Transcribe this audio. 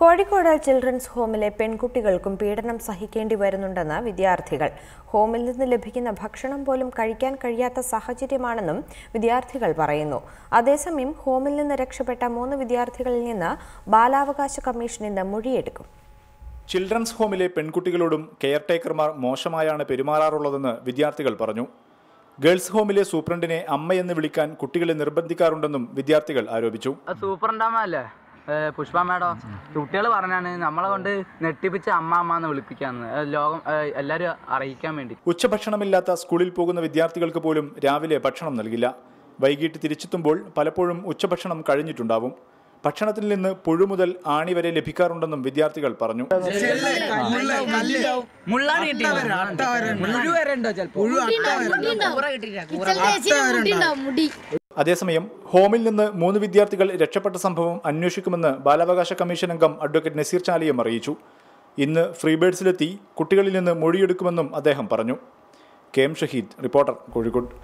Kozhikode children's ഹോമിലെ പെൺകുട്ടികൾക്കും പീഡനം സഹിക്കേണ്ടി വരുന്നുണ്ടെന്ന് വിദ്യാർത്ഥികൾ ഹോമിൽ നിന്ന് ലഭിക്കുന്ന ഭക്ഷണം പോലും കഴിക്കാൻ കഴിയാത്ത സാഹചര്യമാണെന്നും വിദ്യാർത്ഥികൾ പറയുന്നു അതേസമയം ഹോമിൽ നിന്ന് രക്ഷപ്പെട്ട മൂന്ന് വിദ്യാർത്ഥികളിൽ നിന്ന് ബാലാവകാശ കമ്മീഷൻ ഇന്ന് മൊഴിയെടുക്കും ചിൽഡ്രൻസ് ഹോമിലെ പെൺകുട്ടികളോടും കെയർ ടേക്കർമാർ മോശമായാണ് പെരുമാറാറുള്ളതെന്ന് വിദ്യാർത്ഥികൾ പറഞ്ഞു ഗേൾസ് ഹോമിലെ സൂപ്രണ്ടിനെ അമ്മയെന്ന് വിളിക്കാൻ കുട്ടികളെ നിർബന്ധിക്കാറുണ്ടെന്നും വിദ്യാർത്ഥികൾ ആരോപിച്ചു സൂപ്രണ്ടാമല്ലേ പുഷ്പ മാഡം കുട്ടികൾ പറഞ്ഞാണ് നമ്മളെ കൊണ്ട് നെട്ടിപ്പിച്ച അമ്മ എന്ന് വിളിപ്പിക്കാന്ന് ലോകം എല്ലാവരും അറിയിക്കാൻ വേണ്ടി ഉച്ചഭക്ഷണമില്ലാത്ത സ്കൂളിൽ പോകുന്ന വിദ്യാർത്ഥികൾക്ക് പോലും രാവിലെ ഭക്ഷണം നൽകില്ല വൈകിട്ട് തിരിച്ചെത്തുമ്പോൾ പലപ്പോഴും ഉച്ചഭക്ഷണം കഴിഞ്ഞിട്ടുണ്ടാവും ഭക്ഷണത്തിൽ നിന്ന് പുഴു മുതൽ ആണി വരെ ലഭിക്കാറുണ്ടെന്നും വിദ്യാർത്ഥികൾ പറഞ്ഞു അതേസമയം ഹോമിൽ നിന്ന് മൂന്ന് വിദ്യാർത്ഥികൾ രക്ഷപ്പെട്ട സംഭവം അന്വേഷിക്കുമെന്ന് ബാലാവകാശ കമ്മീഷൻ അംഗം അഡ്വക്കേറ്റ് നസീർ ചാലിയം അറിയിച്ചു ഇന്ന് ഫ്രീബേഡ്സിലെത്തി കുട്ടികളിൽ നിന്ന് മൊഴിയെടുക്കുമെന്നും അദ്ദേഹം പറഞ്ഞു K M Shaheed reporter Kozhikode